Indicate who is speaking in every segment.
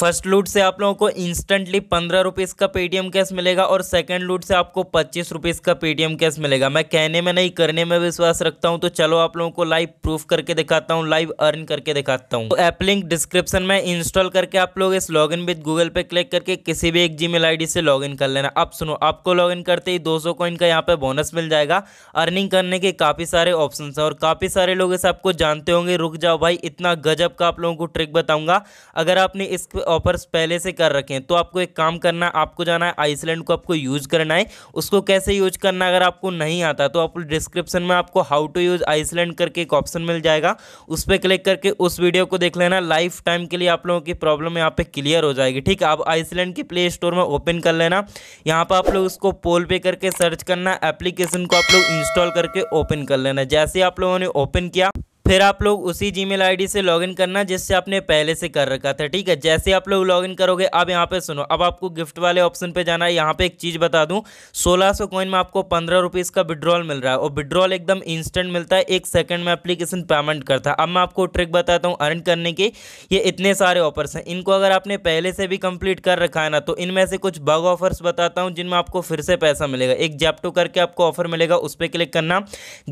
Speaker 1: first लूट से आप लोगों को इंस्टेंटली पंद्रह रुपीज़ का पेटीएम कैश मिलेगा और सेकंड लूट से आपको पच्चीस रुपीज़ का पेटीएम कैश मिलेगा मैं कहने में नहीं करने में विश्वास रखता हूँ तो चलो आप लोगों को लाइव प्रूफ करके दिखाता हूँ लाइव अर्न करके दिखाता हूँ तो ऐप लिंक डिस्क्रिप्शन में इंस्टॉल करके आप लोग इस लॉग इन विद गूगल पे क्लिक करके किसी भी एक जी मेल से लॉग इन कर लेना अब सुनो आपको लॉग इन करते ही दो सौ का यहाँ पे बोनस मिल जाएगा अर्निंग करने के काफ़ी सारे ऑप्शन हैं और काफ़ी सारे लोग इस आपको जानते होंगे रुक जाओ भाई इतना गजब का आप लोगों को ट्रिक बताऊंगा अगर आपने इस ऑफर्स पहले से कर रखे हैं तो आपको एक काम करना आपको जाना है आइसलैंड को आपको यूज़ करना है उसको कैसे यूज करना अगर आपको नहीं आता तो आप डिस्क्रिप्शन में आपको हाउ टू यूज़ आइसलैंड करके एक ऑप्शन मिल जाएगा उस पर क्लिक करके उस वीडियो को देख लेना लाइफ टाइम के लिए आप लोगों की प्रॉब्लम यहाँ पर क्लियर हो जाएगी ठीक है आप आइसलैंड की प्ले स्टोर में ओपन कर लेना यहाँ पर आप लोग उसको पोल पे करके सर्च करना एप्लीकेशन को आप लोग इंस्टॉल करके ओपन कर लेना जैसे आप लोगों ने ओपन किया फिर आप लोग उसी जी मेल से लॉगिन करना जिससे आपने पहले से कर रखा था ठीक है जैसे आप लोग लॉगिन करोगे अब यहाँ पे सुनो अब आपको गिफ्ट वाले ऑप्शन पे जाना है यहाँ पे एक चीज़ बता दूँ सोलह सौ कॉइन में आपको पंद्रह रुपीज़ का विड्रॉल मिल रहा है और विड्रॉल एकदम इंस्टेंट मिलता है एक सेकंड में एप्लीकेशन पेमेंट करता है अब मैं आपको ट्रिक बताता हूँ अर्न करने के ये इतने सारे ऑफर्स हैं इनको अगर आपने पहले से भी कंप्लीट कर रखा है ना तो इनमें से कुछ बग ऑफर्स बताता हूँ जिनमें आपको फिर से पैसा मिलेगा एक जैप्टो करके आपको ऑफर मिलेगा उस पर क्लिक करना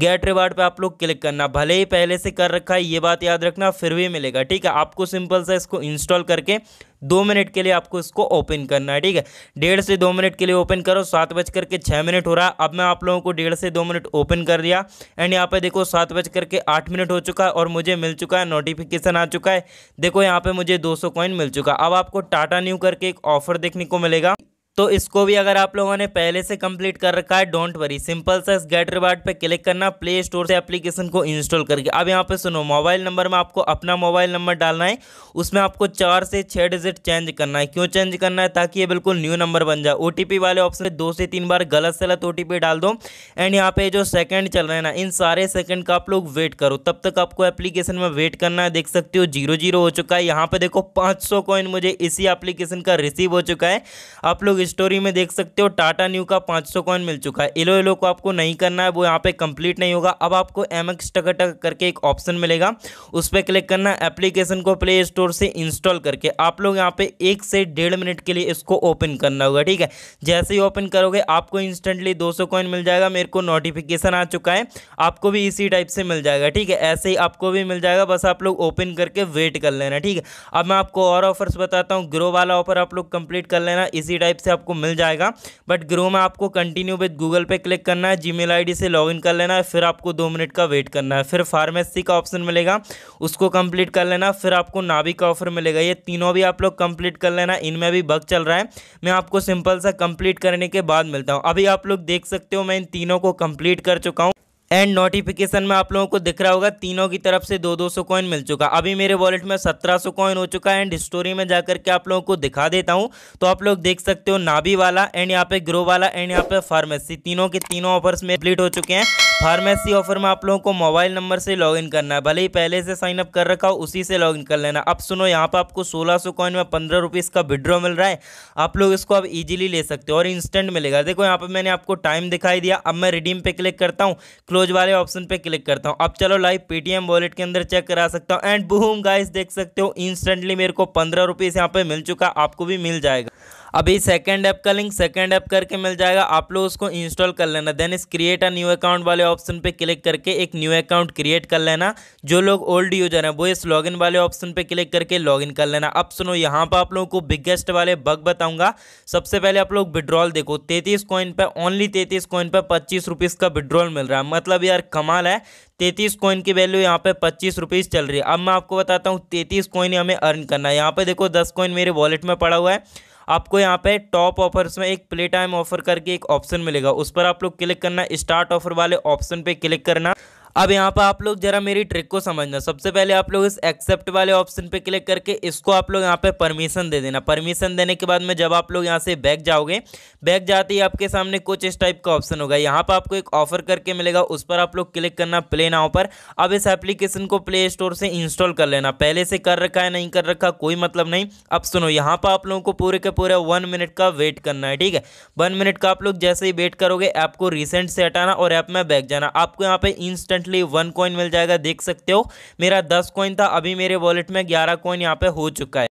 Speaker 1: गेट रिवार्ड पर आप लोग क्लिक करना भले ही पहले से कर रखा है ये बात याद रखना फिर भी मिलेगा ठीक है आपको सिंपल सा इसको इंस्टॉल करके दो मिनट के लिए आपको इसको ओपन करना है ठीक है डेढ़ से दो मिनट के लिए ओपन करो सात बज करके छः मिनट हो रहा है अब मैं आप लोगों को डेढ़ से दो मिनट ओपन कर दिया एंड यहाँ पे देखो सात बज करके आठ मिनट हो चुका है और मुझे मिल चुका है नोटिफिकेशन आ चुका है देखो यहाँ पे मुझे दो सौ कॉइन मिल चुका है अब आपको टाटा न्यू करके एक ऑफर देखने को मिलेगा तो इसको भी अगर आप लोगों ने पहले से कंप्लीट कर रखा है डोंट वरी सिंपल सा इस गेट रिवार्ड पे क्लिक करना प्ले स्टोर से एप्लीकेशन को इंस्टॉल करके अब यहाँ पे सुनो मोबाइल नंबर में आपको अपना मोबाइल नंबर डालना है उसमें आपको चार से छः डिजिट चेंज करना है क्यों चेंज करना है ताकि ये बिल्कुल न्यू नंबर बन जाए ओ वाले ऑप्शन दो से तीन बार गलत गलत ओ डाल दो एंड यहाँ पे जो सेकेंड चल रहे हैं ना इन सारे सेकेंड का आप लोग वेट करो तब तक आपको एप्लीकेशन में वेट करना है देख सकते हो जीरो जीरो हो चुका है यहाँ पे देखो पाँच सौ कॉइन मुझे इसी एप्लीकेशन का रिसीव हो चुका है आप लोग स्टोरी में देख सकते हो टाटा न्यू का 500 कॉइन मिल चुका है एलो एलो को आपको नहीं करना है वो यहाँ पे कंप्लीट नहीं होगा अब आपको एम एक्स टक टक करके एक ऑप्शन मिलेगा उस पर क्लिक करना है एप्लीकेशन को प्ले स्टोर से इंस्टॉल करके आप लोग यहाँ पे एक से डेढ़ मिनट के लिए इसको ओपन करना होगा ठीक है जैसे ही ओपन करोगे आपको इंस्टेंटली दो सौ कॉइन मिल जाएगा मेरे को नोटिफिकेशन आ चुका है आपको भी इसी टाइप से मिल जाएगा ठीक है ऐसे ही आपको भी मिल जाएगा बस आप लोग ओपन करके वेट कर लेना ठीक है अब मैं आपको और ऑफर्स बताता हूँ ग्रो वाला ऑफर आप लोग कंप्लीट कर लेना इसी टाइप से आपको मिल जाएगा बट ग्रो में आपको कंटिन्यू विद गूगल पे क्लिक करना है जीमेल आईडी से लॉगिन कर लेना है फिर आपको दो मिनट का वेट करना है फिर फार्मेसी का ऑप्शन मिलेगा उसको कंप्लीट कर लेना फिर आपको नावी का ऑफर मिलेगा ये तीनों भी आप लोग कंप्लीट कर लेना इनमें भी बग चल रहा है मैं आपको सिंपल सा कंप्लीट करने के बाद मिलता हूँ अभी आप लोग देख सकते हो मैं इन तीनों को कंप्लीट कर चुका हूँ एंड नोटिफिकेशन में आप लोगों को दिख रहा होगा तीनों की तरफ से दो दो सौ कॉइन मिल चुका अभी मेरे वॉलेट में सत्रह सौ कॉइन हो चुका है एंड स्टोरी में जाकर के आप लोगों को दिखा देता हूँ तो आप लोग देख सकते हो नाभी वाला एंड यहाँ पे ग्रो वाला एंड यहाँ पे फार्मेसी तीनों के तीनों ऑफर्स में कम्प्लीट हो चुके हैं फार्मेसी ऑफर में आप लोगों को मोबाइल नंबर से लॉगिन करना है भले ही पहले से साइन अप कर रखा हो उसी से लॉगिन कर लेना अब सुनो यहाँ पर आपको 1600 सौ कॉइन में पंद्रह रुपीज़ का विड्रॉ मिल रहा है आप लोग इसको अब इजीली ले सकते हो और इंस्टेंट मिलेगा देखो यहाँ पर मैंने आपको टाइम दिखाई दिया अब मैं रिडीम पे क्लिक करता हूँ क्लोज वाले ऑप्शन पर क्लिक करता हूँ अब चलो लाइव पेटीएम वॉलेट के अंदर चेक करा सकता हूँ एंड बूम गाइस देख सकते हो इंस्टेंटली मेरे को पंद्रह रुपीज़ यहाँ पर मिल चुका आपको भी मिल जाएगा अभी सेकंड ऐप का लिंक सेकेंड ऐप करके मिल जाएगा आप लोग उसको इंस्टॉल कर लेना देन इस क्रिएट अ न्यू अकाउंट वाले ऑप्शन पे क्लिक करके एक न्यू अकाउंट क्रिएट कर लेना जो लोग ओल्ड यूजर हैं वो इस लॉगिन वाले ऑप्शन पे क्लिक करके लॉगिन कर लेना अब सुनो यहाँ पर आप लोगों को बिगेस्ट वाले बग बताऊंगा सबसे पहले आप लोग विड्रॉल देखो तैतीस कॉइन पर ओनली तैतीस कॉइन पर पच्चीस रुपीज़ का विड्रॉल मिल रहा है मतलब यार कमाल है तैतीस कॉइन की वैल्यू यहाँ पे पच्चीस रुपीज़ चल रही है अब मैं आपको बताता हूँ तैतीस कॉइन हमें अर्न करना है यहाँ पे देखो दस कॉइन मेरे वॉलेट में पड़ा हुआ है आपको यहाँ पे टॉप ऑफर्स में एक प्ले टाइम ऑफर करके एक ऑप्शन मिलेगा उस पर आप लोग क्लिक करना स्टार्ट ऑफर वाले ऑप्शन पे क्लिक करना अब यहाँ पर आप लोग जरा मेरी ट्रिक को समझना सबसे पहले आप लोग इस एक्सेप्ट वाले ऑप्शन पे क्लिक करके इसको आप लोग यहाँ पे परमिशन दे देना परमिशन देने के बाद में जब आप लोग यहाँ से बैक जाओगे बैक जाते ही आपके सामने कुछ इस टाइप का ऑप्शन होगा यहाँ पर आपको एक ऑफर करके मिलेगा उस पर आप लोग क्लिक करना प्ले नाव पर अब इस एप्लीकेशन को प्ले स्टोर से इंस्टॉल कर लेना पहले से कर रखा है नहीं कर रखा कोई मतलब नहीं अब सुनो यहाँ पर आप लोगों को पूरे के पूरे वन मिनट का वेट करना है ठीक है वन मिनट का आप लोग जैसे ही वेट करोगे ऐप को रिसेंट से हटाना और ऐप में बैक जाना आपको यहाँ पर इंस्टेंट इंस्टेंटली वन कॉइन मिल जाएगा देख सकते हो मेरा दस कॉइन था अभी मेरे वॉलेट में ग्यारह कॉइन यहाँ पे हो चुका है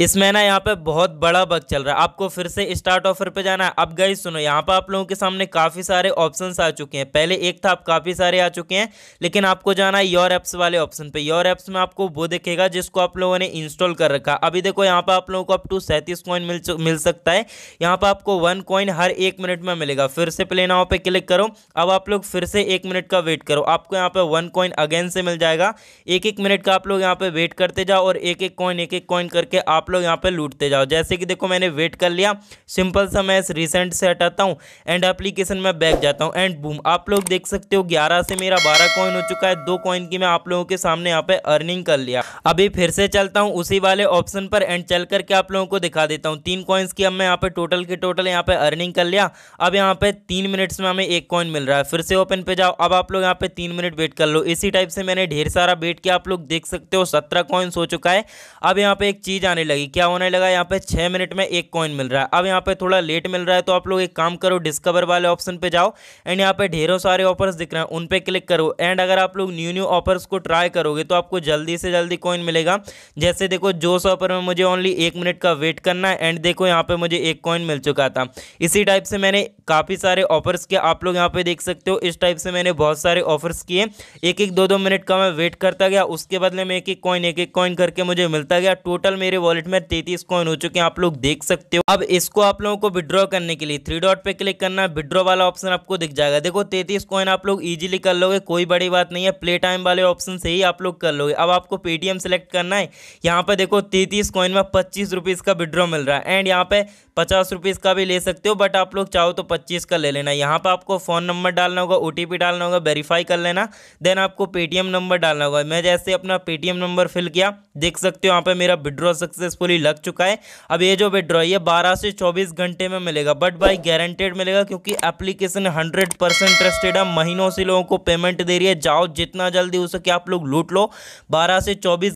Speaker 1: इसमें ना यहाँ पे बहुत बड़ा बग चल रहा है आपको फिर से स्टार्ट ऑफर पे जाना है अब गई सुनो यहाँ पे आप लोगों के सामने काफ़ी सारे ऑप्शंस आ चुके हैं पहले एक था आप काफ़ी सारे आ चुके हैं लेकिन आपको जाना है योर ऐप्स वाले ऑप्शन पे योर ऐप्स में आपको वो देखेगा जिसको आप लोगों ने इंस्टॉल कर रखा अभी देखो यहाँ पर आप लोगों को अप टू सैंतीस कॉइन मिल मिल सकता है यहाँ पर आपको वन कॉइन हर एक मिनट में मिलेगा फिर से प्ले नाव पर क्लिक करो अब आप लोग फिर से एक मिनट का वेट करो आपको यहाँ पर वन कॉइन अगेन से मिल जाएगा एक एक मिनट का आप लोग यहाँ पे वेट करते जाओ और एक एक कॉइन एक एक कॉइन करके आप आप लोग यहाँ पे लूटते जाओ जैसे कि देखो मैंने वेट कर लिया सिंपल सा मैं रिसेंट से हटाता हूँ एंड एप्लीकेशन में बैक जाता हूँ एंड बूम आप लोग देख सकते हो ग्यारह से मेरा बारह कॉइन हो चुका है दो कॉइन की मैं आप लोगों के सामने यहाँ पे अर्निंग कर लिया अभी फिर से चलता हूँ उसी वाले ऑप्शन पर एंड चल करके आप लोगों को दिखा देता हूँ तीन कॉइन्स की अब मैं यहाँ पे टोटल के टोटल यहाँ पे अर्निंग कर लिया अब यहाँ पे तीन मिनट्स में हमें एक कॉइन मिल रहा है फिर से ओपन पे जाओ अब आप लोग यहाँ पे तीन मिनट वेट कर लो इसी टाइप से मैंने ढेर सारा वेट किया आप लोग देख सकते हो सत्रह कॉइन्स हो चुका है अब यहाँ पे एक चीज़ आने लगी क्या होने लगा यहाँ पे छः मिनट में एक कॉइन मिल रहा है अब यहाँ पे थोड़ा लेट मिल रहा है तो आप लोग एक काम करो डिस्कवर वाले ऑप्शन पे जाओ एंड यहाँ पे ढेरों सारे ऑफर्स दिख रहे हैं उन पर क्लिक करो एंड अगर आप लोग न्यू न्यू ऑफर्स को ट्राई करोगे तो आपको जल्दी से जल्दी कॉइन मिलेगा जैसे देखो जो ऑफर में मुझे ओनली एक मिनट का वेट करना है एंड देखो यहाँ पे मुझे एक कॉइन मिल चुका था इसी टाइप से मैंने काफ़ी सारे ऑफर्स किए आप लोग यहाँ पे देख सकते हो इस टाइप से मैंने बहुत सारे ऑफर्स किए एक एक दो दो मिनट का मैं वेट करता गया उसके बदले में एक एक कॉइन एक एक कॉइन करके मुझे मिलता गया टोटल मेरे वॉलेट वॉलेट में तैतीस कॉइन हो चुके हैं आप लोग देख सकते हो अब इसको आप लोगों को विड्रॉ करने के लिए थ्री डॉट पे क्लिक करना विड्रॉ वाला ऑप्शन आपको दिख जाएगा देखो तैतीस कॉइन आप लोग इजिली कर लोगे कोई बड़ी बात नहीं है प्ले टाइम वाले ऑप्शन से ही आप लोग कर लोगे अब आपको पेटीएम सेलेक्ट करना है यहाँ पर देखो तैतीस कॉइन में पच्चीस रुपीज़ का विड्रॉ मिल रहा है एंड यहाँ पे पचास रुपीज़ का भी ले सकते हो बट आप लोग चाहो तो पच्चीस का ले लेना यहाँ पे आपको फ़ोन नंबर डालना होगा ओ डालना होगा वेरीफाई कर लेना देन आपको पेटीएम नंबर डालना होगा मैं जैसे अपना पेटीएम नंबर फिल किया देख सकते हो यहाँ पे मेरा विड्रॉ सक्सेस सक्सेसफुली लग चुका है अब ये जो विड्रॉ है बारह से चौबीस घंटे में मिलेगा बट भाई गारंटेड मिलेगा क्योंकि एप्लीकेशन हंड्रेड परसेंट ट्रस्टेड है महीनों से लोगों को पेमेंट दे रही है जाओ जितना जल्दी हो सके आप लोग लूट लो बारह से चौबीस